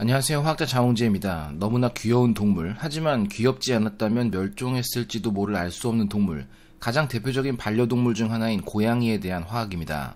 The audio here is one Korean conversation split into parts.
안녕하세요. 화학자 자홍재입니다. 너무나 귀여운 동물, 하지만 귀엽지 않았다면 멸종했을지도 모를 알 수 없는 동물, 가장 대표적인 반려동물 중 하나인 고양이에 대한 화학입니다.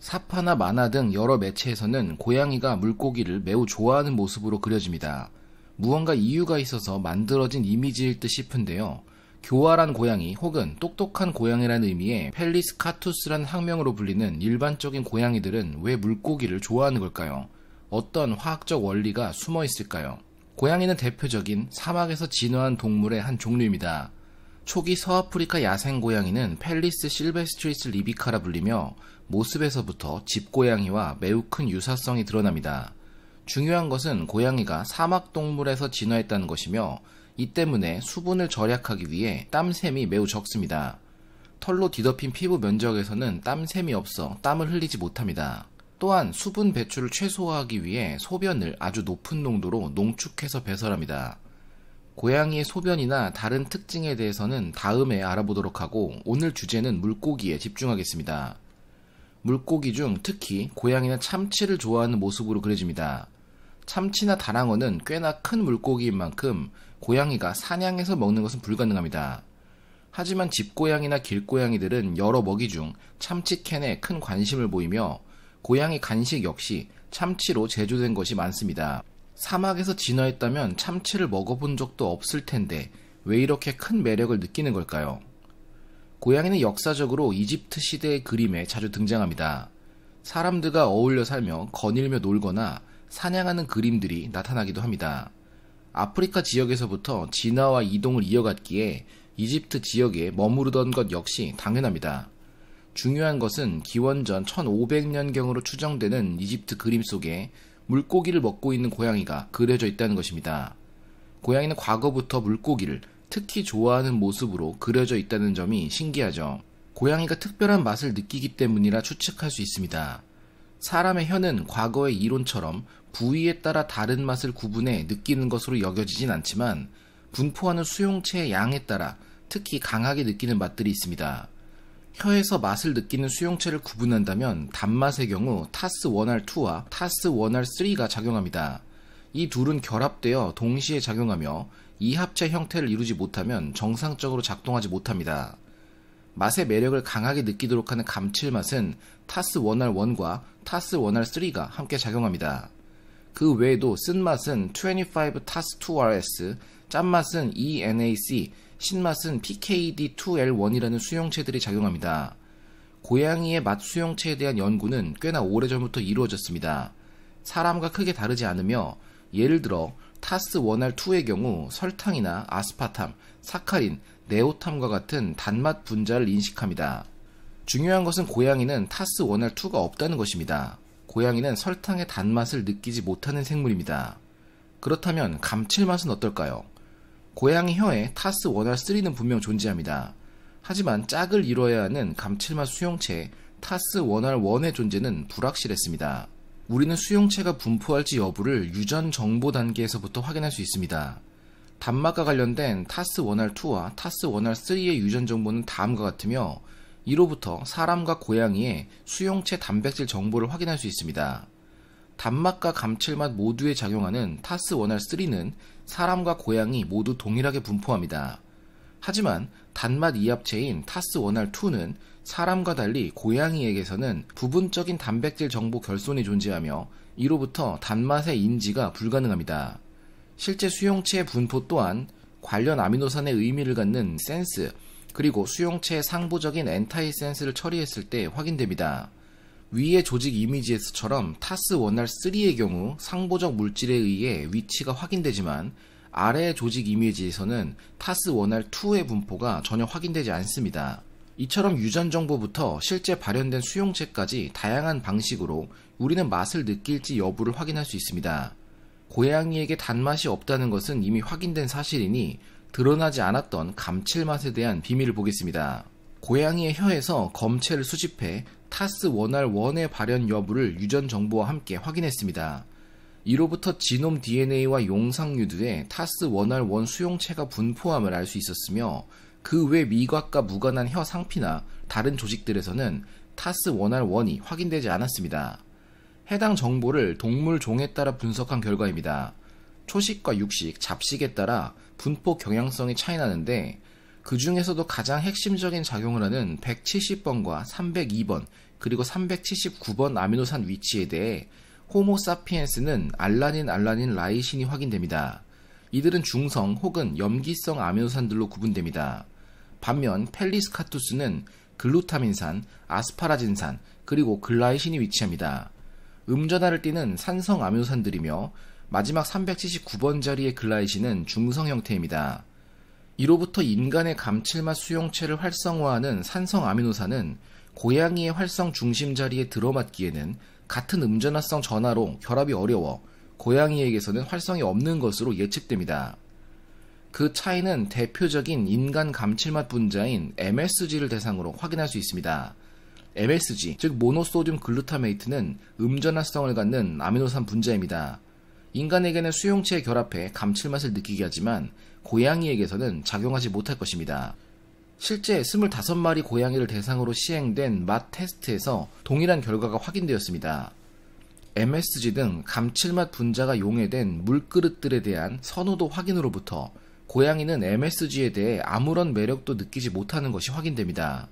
사파나 만화 등 여러 매체에서는 고양이가 물고기를 매우 좋아하는 모습으로 그려집니다. 무언가 이유가 있어서 만들어진 이미지일 듯 싶은데요. 교활한 고양이 혹은 똑똑한 고양이라는 의미의 펠리스카투스라는 학명으로 불리는 일반적인 고양이들은 왜 물고기를 좋아하는 걸까요? 어떤 화학적 원리가 숨어 있을까요? 고양이는 대표적인 사막에서 진화한 동물의 한 종류입니다. 초기 서아프리카 야생 고양이는 펠리스 실베스트리스 리비카라 불리며 모습에서부터 집고양이와 매우 큰 유사성이 드러납니다. 중요한 것은 고양이가 사막 동물에서 진화했다는 것이며 이 때문에 수분을 절약하기 위해 땀샘이 매우 적습니다. 털로 뒤덮인 피부 면적에서는 땀샘이 없어 땀을 흘리지 못합니다. 또한 수분 배출을 최소화하기 위해 소변을 아주 높은 농도로 농축해서 배설합니다. 고양이의 소변이나 다른 특징에 대해서는 다음에 알아보도록 하고 오늘 주제는 물고기에 집중하겠습니다. 물고기 중 특히 고양이나 참치를 좋아하는 모습으로 그려집니다. 참치나 다랑어는 꽤나 큰 물고기인 만큼 고양이가 사냥해서 먹는 것은 불가능합니다. 하지만 집고양이나 길고양이들은 여러 먹이 중 참치캔에 큰 관심을 보이며 고양이 간식 역시 참치로 제조된 것이 많습니다. 사막에서 진화했다면 참치를 먹어본 적도 없을 텐데 왜 이렇게 큰 매력을 느끼는 걸까요? 고양이는 역사적으로 이집트 시대의 그림에 자주 등장합니다. 사람들과 어울려 살며 거닐며 놀거나 사냥하는 그림들이 나타나기도 합니다. 아프리카 지역에서부터 진화와 이동을 이어갔기에 이집트 지역에 머무르던 것 역시 당연합니다. 중요한 것은 기원전 1500년경으로 추정되는 이집트 그림 속에 물고기를 먹고 있는 고양이가 그려져 있다는 것입니다. 고양이는 과거부터 물고기를 특히 좋아하는 모습으로 그려져 있다는 점이 신기하죠. 고양이가 특별한 맛을 느끼기 때문이라 추측할 수 있습니다. 사람의 혀는 과거의 이론처럼 부위에 따라 다른 맛을 구분해 느끼는 것으로 여겨지진 않지만 분포하는 수용체의 양에 따라 특히 강하게 느끼는 맛들이 있습니다. 혀에서 맛을 느끼는 수용체를 구분한다면 단맛의 경우 타스 1R2와 타스 1R3가 작용합니다. 이 둘은 결합되어 동시에 작용하며 이 합체 형태를 이루지 못하면 정상적으로 작동하지 못합니다. 맛의 매력을 강하게 느끼도록 하는 감칠맛은 타스 1R1과 타스 1R3가 함께 작용합니다. 그 외에도 쓴맛은 25 타스 2RS, 짠맛은 ENAC, 신맛은 PKD2L1이라는 수용체들이 작용합니다. 고양이의 맛 수용체에 대한 연구는 꽤나 오래전부터 이루어졌습니다. 사람과 크게 다르지 않으며 예를 들어 타스 1알2의 경우 설탕이나 아스파탐, 사카린, 네오탐과 같은 단맛 분자를 인식합니다. 중요한 것은 고양이는 타스 1알2가 없다는 것입니다. 고양이는 설탕의 단맛을 느끼지 못하는 생물입니다. 그렇다면 감칠맛은 어떨까요? 고양이 혀에 타스 원활 3는 분명 존재합니다. 하지만 짝을 이뤄야 하는 감칠맛 수용체 타스 원활 1의 존재는 불확실했습니다. 우리는 수용체가 분포할지 여부를 유전 정보 단계에서부터 확인할 수 있습니다. 단막과 관련된 타스 원활 2와 타스 원활 3의 유전 정보는 다음과 같으며 이로부터 사람과 고양이의 수용체 단백질 정보를 확인할 수 있습니다. 단맛과 감칠맛 모두에 작용하는 타스 원알 3는 사람과 고양이 모두 동일하게 분포합니다. 하지만 단맛 이합체인 타스 원알 2는 사람과 달리 고양이에게서는 부분적인 단백질 정보 결손이 존재하며 이로부터 단맛의 인지가 불가능합니다. 실제 수용체의 분포 또한 관련 아미노산의 의미를 갖는 센스 그리고 수용체의 상부적인 엔타이 센스를 처리했을 때 확인됩니다. 위의 조직 이미지에서처럼 타스 원활 3의 경우 상보적 물질에 의해 위치가 확인되지만 아래의 조직 이미지에서는 타스 원활 2의 분포가 전혀 확인되지 않습니다. 이처럼 유전 정보부터 실제 발현된 수용체까지 다양한 방식으로 우리는 맛을 느낄지 여부를 확인할 수 있습니다. 고양이에게 단맛이 없다는 것은 이미 확인된 사실이니 드러나지 않았던 감칠맛에 대한 비밀을 보겠습니다. 고양이의 혀에서 검체를 수집해 타스 원알 원의 발현 여부를 유전 정보와 함께 확인했습니다. 이로부터 지놈 DNA와 용상유두의 타스 원알 원 수용체가 분포함을 알 수 있었으며 그 외 미각과 무관한 혀 상피나 다른 조직들에서는 타스 원알 원이 확인되지 않았습니다. 해당 정보를 동물 종에 따라 분석한 결과입니다. 초식과 육식, 잡식에 따라 분포 경향성이 차이 나는데 그 중에서도 가장 핵심적인 작용을 하는 170번과 302번 그리고 379번 아미노산 위치에 대해 호모 사피엔스는 알라닌 알라닌 라이신이 확인됩니다. 이들은 중성 혹은 염기성 아미노산들로 구분됩니다. 반면 펠리스카투스는 글루타민산, 아스파라진산, 그리고 글라이신이 위치합니다. 음전화를 띠는 산성 아미노산들이며 마지막 379번 자리의 글라이신은 중성 형태입니다. 이로부터 인간의 감칠맛 수용체를 활성화하는 산성 아미노산은 고양이의 활성 중심 자리에 들어맞기에는 같은 음전화성 전화로 결합이 어려워 고양이에게서는 활성이 없는 것으로 예측됩니다. 그 차이는 대표적인 인간 감칠맛 분자인 MSG를 대상으로 확인할 수 있습니다. MSG, 즉 모노소듐 글루타메이트는 음전화성을 갖는 아미노산 분자입니다. 인간에게는 수용체에 결합해 감칠맛을 느끼게 하지만 고양이에게서는 작용하지 못할 것입니다. 실제 25마리 고양이를 대상으로 시행된 맛 테스트에서 동일한 결과가 확인되었습니다. MSG 등 감칠맛 분자가 용해된 물그릇들에 대한 선호도 확인으로부터 고양이는 MSG에 대해 아무런 매력도 느끼지 못하는 것이 확인됩니다.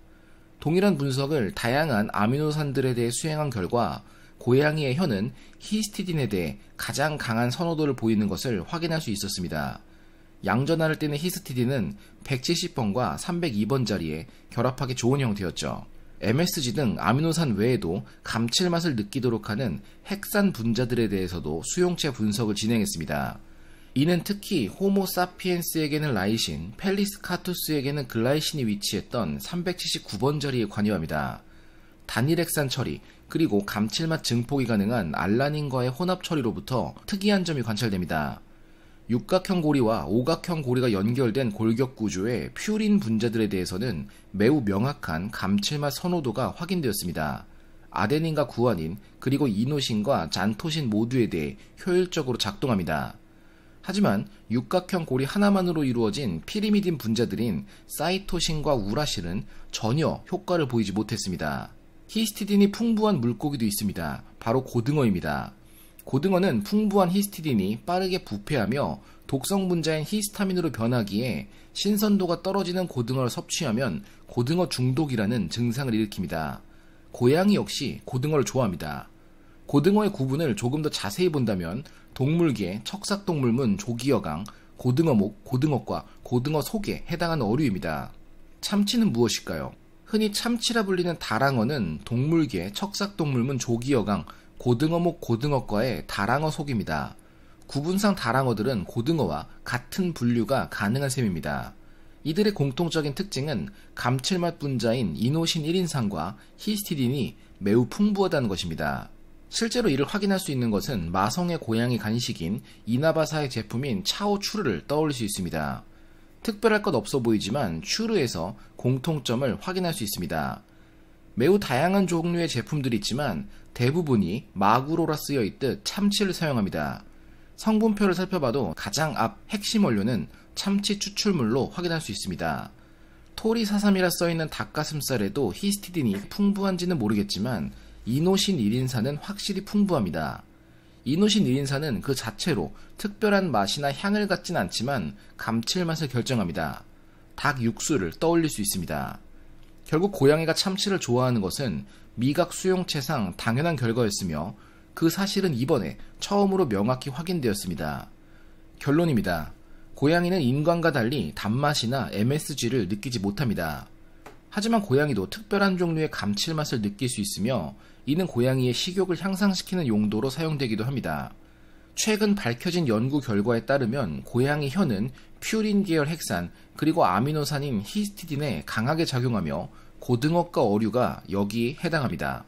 동일한 분석을 다양한 아미노산들에 대해 수행한 결과 고양이의 혀는 히스티딘에 대해 가장 강한 선호도를 보이는 것을 확인할 수 있었습니다. 양전화를 떼는 히스티딘은 170번과 302번 자리에 결합하기 좋은 형태였죠. MSG 등 아미노산 외에도 감칠맛을 느끼도록 하는 핵산 분자들에 대해서도 수용체 분석을 진행했습니다. 이는 특히 호모 사피엔스에게는 라이신, 펠리스카투스에게는 글라이신이 위치했던 379번 자리에 관여합니다. 단일 핵산 처리, 그리고 감칠맛 증폭이 가능한 알라닌과의 혼합 처리로부터 특이한 점이 관찰됩니다. 육각형 고리와 오각형 고리가 연결된 골격 구조의 퓨린 분자들에 대해서는 매우 명확한 감칠맛 선호도가 확인되었습니다. 아데닌과 구아닌 그리고 이노신과 잔토신 모두에 대해 효율적으로 작동합니다. 하지만 육각형 고리 하나만으로 이루어진 피리미딘 분자들인 사이토신과 우라실은 전혀 효과를 보이지 못했습니다. 히스티딘이 풍부한 물고기도 있습니다. 바로 고등어입니다. 고등어는 풍부한 히스티딘이 빠르게 부패하며 독성 분자인 히스타민으로 변하기에 신선도가 떨어지는 고등어를 섭취하면 고등어 중독이라는 증상을 일으킵니다. 고양이 역시 고등어를 좋아합니다. 고등어의 구분을 조금 더 자세히 본다면 동물계 척삭동물문 조기어강, 고등어목, 고등어과, 고등어 속에 해당하는 어류입니다. 참치는 무엇일까요? 흔히 참치라 불리는 다랑어는 동물계 척삭동물문 조기어강 고등어목 고등어과의 다랑어 속입니다. 구분상 다랑어들은 고등어와 같은 분류가 가능한 셈입니다. 이들의 공통적인 특징은 감칠맛 분자인 이노신 1인상과 히스티딘이 매우 풍부하다는 것입니다. 실제로 이를 확인할 수 있는 것은 마성의 고양이 간식인 이나바사의 제품인 차오추르를 떠올릴 수 있습니다. 특별할 것 없어 보이지만 슈르에서 공통점을 확인할 수 있습니다. 매우 다양한 종류의 제품들이 있지만 대부분이 마구로라 쓰여 있듯 참치를 사용합니다. 성분표를 살펴봐도 가장 앞 핵심 원료는 참치 추출물로 확인할 수 있습니다. 토리사삼이라 써있는 닭가슴살에도 히스티딘이 풍부한지는 모르겠지만 이노신 1인산은 확실히 풍부합니다. 이노신 니린사는 그 자체로 특별한 맛이나 향을 갖진 않지만 감칠맛을 결정합니다. 닭 육수를 떠올릴 수 있습니다. 결국 고양이가 참치를 좋아하는 것은 미각 수용체상 당연한 결과였으며 그 사실은 이번에 처음으로 명확히 확인되었습니다. 결론입니다. 고양이는 인간과 달리 단맛이나 MSG를 느끼지 못합니다. 하지만 고양이도 특별한 종류의 감칠맛을 느낄 수 있으며 이는 고양이의 식욕을 향상시키는 용도로 사용되기도 합니다. 최근 밝혀진 연구 결과에 따르면 고양이 혀는 퓨린 계열 핵산 그리고 아미노산인 히스티딘에 강하게 작용하며 고등어과 어류가 여기에 해당합니다.